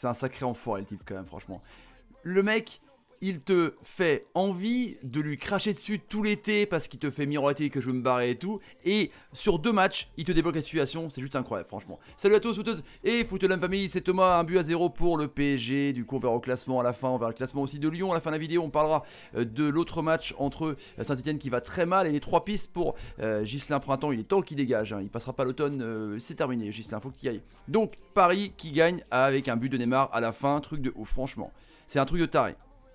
C'est un sacré enfoiré le type quand même, franchement. Le mec, il te fait envie de lui cracher dessus tout l'été parce qu'il te fait miroiter que je veux me barrer et tout. Et sur deux matchs, il te débloque la situation. C'est juste incroyable, franchement. Salut à tous, footeuses et l'homme famille. C'est Thomas, un but à zéro pour le PSG. Du coup, on verra au classement à la fin. On verra le classement aussi de Lyon. À la fin de la vidéo, on parlera euh, de l'autre match entre euh, Saint-Etienne qui va très mal et les trois pistes pour euh, Gislain Printemps. Il est temps qu'il dégage. Hein. Il passera pas l'automne. c'est terminé, Gislain, Faut qu'il aille. Donc, Paris qui gagne avec un but de Neymar à la fin. Truc de ouf, franchement. C'est un truc de taré.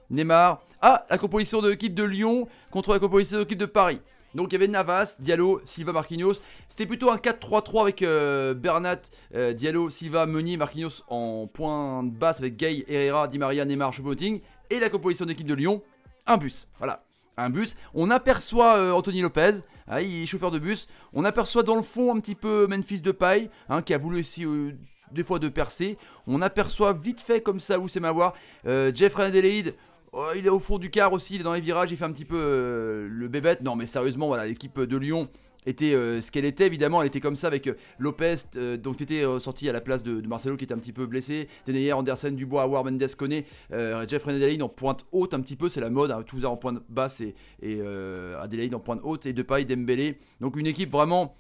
Neymar. Ah, la composition de l'équipe de Lyon contre la composition de l'équipe de Paris. Donc il y avait Navas, Diallo, Silva, Marquinhos. C'était plutôt un 4-3-3 avec euh, Bernat, euh, Diallo, Silva, Meunier, Marquinhos en point de basse avec Gay, Herrera, Di Maria, Neymar, choupo Et la composition d'équipe de Lyon, un bus. Voilà, un bus. On aperçoit euh, Anthony Lopez, ah, il est chauffeur de bus. On aperçoit dans le fond un petit peu Memphis Depay, paille hein, qui a voulu aussi des fois de percer. On aperçoit vite fait comme ça c'est ma voir. Jeff Adelaide. Oh, il est au fond du quart aussi, il est dans les virages, il fait un petit peu euh, le bébête. Non, mais sérieusement, voilà, l'équipe de Lyon était euh, ce qu'elle était évidemment elle était comme ça avec euh, Lopez donc tu sorti à la place de, Marcelo qui était un petit peu blessé Teneyer, Andersen, Dubois, War Mendes, connaît, Jeff Adelaide en pointe haute un petit peu c'est la mode, hein, Touza en pointe basse et, et Adelaide en pointe haute et Depay, Dembélé donc une équipe vraiment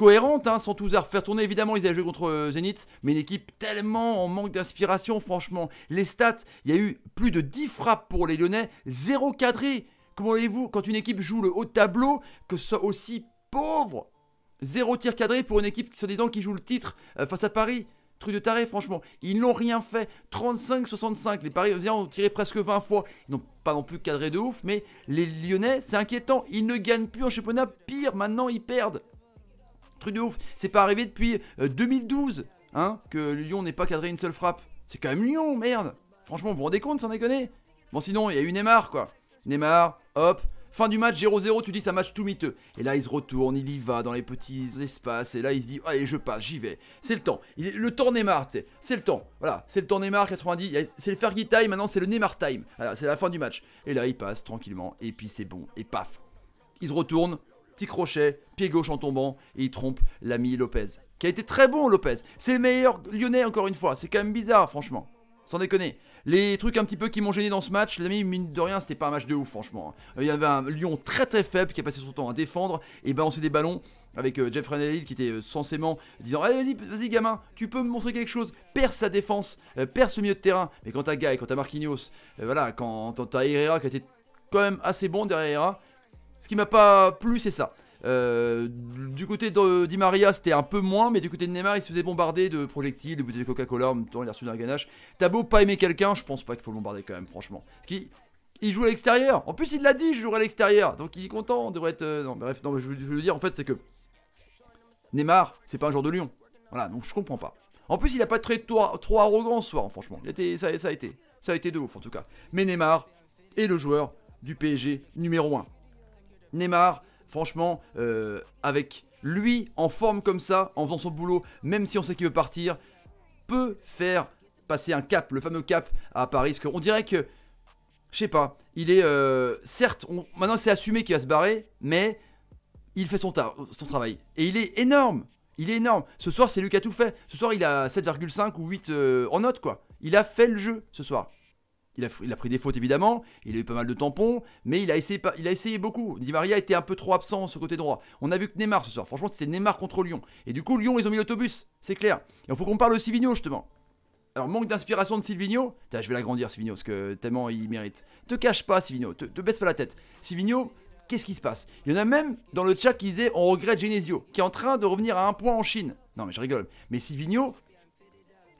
cohérente, hein, sans tout faire tourner. Évidemment, ils avaient joué contre euh, Zenit, mais une équipe tellement en manque d'inspiration, franchement. Les stats, il y a eu plus de 10 frappes pour les Lyonnais, zéro cadré. Comment allez vous quand une équipe joue le haut tableau, que ce soit aussi pauvre Zéro tir cadré pour une équipe, soi-disant, qui joue le titre euh, face à Paris. Truc de taré, franchement. Ils n'ont rien fait. 35-65. Les Parisiens ont tiré presque 20 fois. Ils n'ont pas non plus cadré de ouf, mais les Lyonnais, c'est inquiétant. Ils ne gagnent plus en championnat. Pire, maintenant, ils perdent. Truc de ouf. C'est pas arrivé depuis 2012 euh, hein, que Lyon n'ait pas cadré une seule frappe. C'est quand même Lyon, merde. Franchement, vous vous rendez compte sans déconner Bon, sinon, il y a eu Neymar, quoi. Neymar, hop. Fin du match, 0-0, tu dis ça match tout miteux. Et là, il se retourne, il y va dans les petits espaces. Et là, il se dit, allez, je passe, j'y vais. C'est le temps. le temps Neymar, tu C'est le temps. Voilà, c'est le temps Neymar 90. C'est le Fergie time, maintenant c'est le Neymar time. c'est la fin du match. Et là, il passe tranquillement. Et puis c'est bon. Et paf. Il se retourne petit crochet, pied gauche en tombant, et il trompe l'ami Lopez. Qui a été très bon, Lopez. C'est le meilleur lyonnais, encore une fois. C'est quand même bizarre, franchement. Sans déconner. Les trucs un petit peu qui m'ont gêné dans ce match, l'ami, mine de rien, c'était pas un match de ouf, franchement. Hein. Il y avait un Lyon très très faible qui a passé son temps à défendre et balancer des ballons avec euh, Jeffrey Jeff qui était euh, censément disant Allez, vas-y, vas-y, gamin, tu peux me montrer quelque chose, Perce sa défense, euh, perce le ce milieu de terrain. Mais quand t'as Guy, quand t'as Marquinhos, voilà, quand t'as Herrera qui était quand même assez bon derrière ce qui m'a pas plu, c'est ça. Euh, du côté d'Imaria Maria, c'était un peu moins, mais du côté de Neymar, il se faisait bombarder de projectiles, de bouteilles de Coca-Cola, en même temps, il a reçu un ganache. T'as beau pas aimer quelqu'un, je pense pas qu'il faut le bombarder quand même, franchement. Ce qui. Il joue à l'extérieur. En plus, il l'a dit, je jouerai à l'extérieur. Donc, il est content. On devrait être. Euh, non, bref, non, je veux dire, en fait, c'est que. Neymar, c'est pas un joueur de Lyon. Voilà, donc je comprends pas. En plus, il a pas très trop, arrogant ce soir, franchement. Il était, ça, ça a été. Ça a été de ouf, en tout cas. Mais Neymar est le joueur du PSG numéro 1. Neymar, franchement, euh, avec lui en forme comme ça, en faisant son boulot, même si on sait qu'il veut partir, peut faire passer un cap, le fameux cap à Paris. Parce on dirait que, je sais pas, il est. Euh, certes, on, maintenant c'est assumé qu'il va se barrer, mais il fait son, travail. Et il est énorme! Il est énorme. Ce soir, c'est lui qui a tout fait. Ce soir, il a 7,5 ou 8 euh, en note, quoi. Il a fait le jeu ce soir. Il a, pris des fautes évidemment, il a eu pas mal de tampons, mais il a essayé, il a essayé beaucoup. Di Maria était un peu trop absent sur côté droit. On a vu que Neymar ce soir, franchement c'était Neymar contre Lyon. Et du coup Lyon ils ont mis l'autobus, c'est clair. Et il faut qu'on parle de Silvigno justement. Alors manque d'inspiration de Sivigno. je vais l'agrandir Silvigno, parce que tellement il mérite. Te cache pas Silvigno, te, te baisse pas la tête. Silvigno, qu'est-ce qui se passe Il y en a même dans le chat qui disait on regrette Genesio, qui est en train de revenir à un point en Chine. Non mais je rigole, mais Silvigno,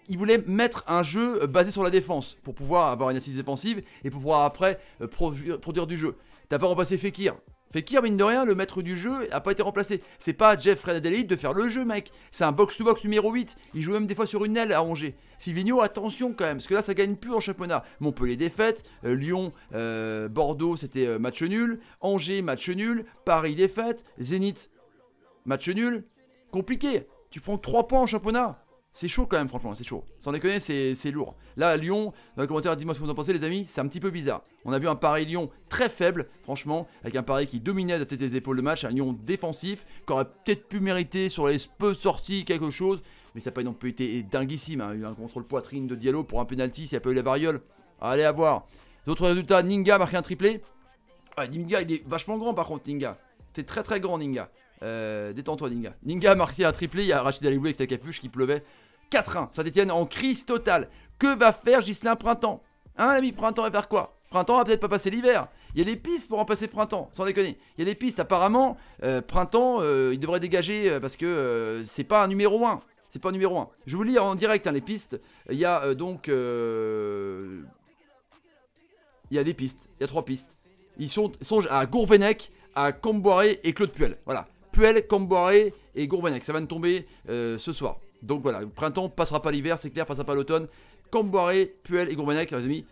il voulait mettre un jeu euh, basé sur la défense pour pouvoir avoir une assise défensive et pour pouvoir après euh, produire, du jeu. T'as pas remplacé Fekir. Fekir, mine de rien, le maître du jeu a pas été remplacé. C'est pas Jeff Renadelli de faire le jeu, mec. C'est un box-to-box numéro 8. Il joue même des fois sur une aile à Angers. Silvino, attention quand même, parce que là, ça gagne plus en championnat. Montpellier défaite, euh, Lyon, Bordeaux, c'était match nul. Angers, match nul. Paris défaite, Zénith, match nul. Compliqué. Tu prends 3 points en championnat. C'est chaud quand même, franchement, c'est chaud. Sans déconner, c'est lourd. Là, à Lyon, dans les commentaires, dites-moi ce que vous en pensez, les amis. C'est un petit peu bizarre. On a vu un pareil Lyon très faible, franchement, avec un pareil qui dominait de tête et des épaules le match, un Lyon défensif, qui aurait peut-être pu mériter sur les peu sorties quelque chose, mais ça n'a pas non été dinguissime. Hein. a eu un contrôle poitrine de Diallo pour un penalty, s'il n'y a pas eu la variole. Allez, à voir. D'autres résultats, Ninga marqué un triplé. Ah, Ninga, il est vachement grand par contre, Ninga. C'est très très grand, Ninga. Euh, détends-toi, Ninga. Ninga a marqué un triplé. Il y a Rachid avec ta capuche qui pleuvait. 4-1. Saint-Etienne en crise totale. Que va faire Gislain Printemps Hein, ami Printemps va faire quoi Printemps va peut-être pas passer l'hiver. Il y a des pistes pour en passer printemps, sans déconner. Il y a des pistes. Apparemment, euh, printemps, euh, il devrait dégager parce que c'est pas un numéro 1. C'est pas un numéro 1. Je vous lis en direct hein, les pistes. Il y a donc. Il y a des pistes. Il y a trois pistes. Ils sont, à Gourvenec, à Comboiré et Claude Puel. Voilà. Puel, Camboire et Gourvenac. Ça va nous tomber euh, ce soir. Donc voilà, le printemps passera pas l'hiver, c'est clair, passera pas l'automne. Camboire, Puel et Gourbenac, les amis.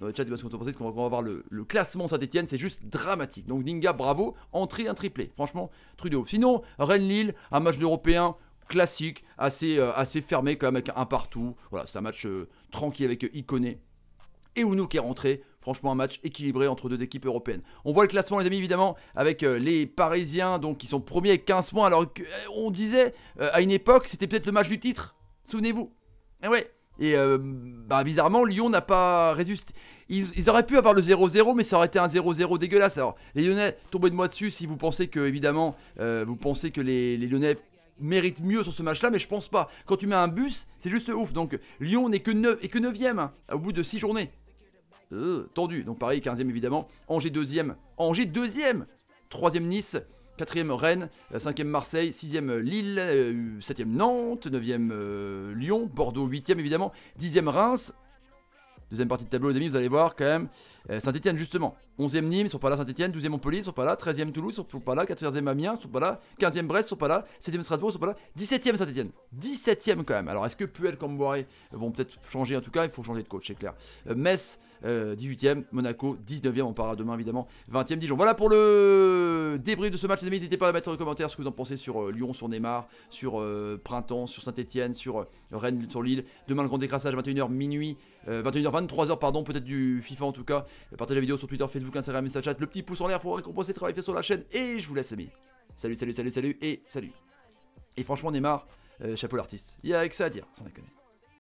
Dans le chat du qu'on va, voir le, classement Saint-Etienne, c'est juste dramatique. Donc Ninga, bravo, entrée, un triplé. Franchement, Trudeau. Sinon, Rennes-Lille, un match d'Européen classique, assez, euh, assez fermé quand même, avec un partout. Voilà, c'est un match euh, tranquille avec Iconé et Ounou qui est rentré. Franchement, un match équilibré entre deux équipes européennes. On voit le classement, les amis, évidemment, avec euh, les Parisiens, donc qui sont premiers avec 15 points. Alors qu'on euh, disait euh, à une époque, c'était peut-être le match du titre. Souvenez-vous. Et eh ouais. Et bah, bizarrement, Lyon n'a pas résisté. Ils, auraient pu avoir le 0-0, mais ça aurait été un 0-0 dégueulasse. Alors, les Lyonnais, tombez de moi dessus si vous pensez que, évidemment, vous pensez que les, Lyonnais méritent mieux sur ce match-là, mais je pense pas. Quand tu mets un bus, c'est juste ouf. Donc, Lyon n'est que 9 et que 9ème hein, au bout de 6 journées. Euh, tendu. Donc Paris 15e évidemment. Angers 2e. Angers 2e 3e Nice. 4e Rennes, 5e euh, Marseille, 6e Lille, 7e euh, Nantes, 9e Lyon, Bordeaux 8e évidemment, 10e Reims. Deuxième partie de tableau les amis, vous allez voir quand même. Saint-Etienne justement. 11e Nîmes, sont pas là Saint-Etienne, 12e Montpellier, sont pas là, 13e Toulouse, sont pas là, 14e Amiens, sont pas là, 15e Brest, sont pas là, 16e Strasbourg, sont pas là, 17e Saint-Etienne. 17e quand même. Alors est-ce que Puel, Camboire vont peut-être changer en tout cas, il faut changer de coach, c'est clair. Metz, 18e, euh, Monaco 19e, on parlera demain évidemment 20e Dijon. Voilà pour le débrief de ce match, les amis, n'hésitez pas à mettre en commentaire ce que vous en pensez sur euh, Lyon, sur Neymar, sur euh, Printemps, sur Saint-Etienne, sur Rennes, sur Lille. Demain le grand décrassage 21h minuit, 21h 23h pardon, peut-être du FIFA en tout cas. Partagez la vidéo sur Twitter, Facebook, Instagram, Snapchat, le petit pouce en l'air pour récompenser le travail fait sur la chaîne et je vous laisse aimer Salut, salut, salut, salut et salut. Et franchement Neymar, chapeau l'artiste. Il y a que ça à dire, sans connu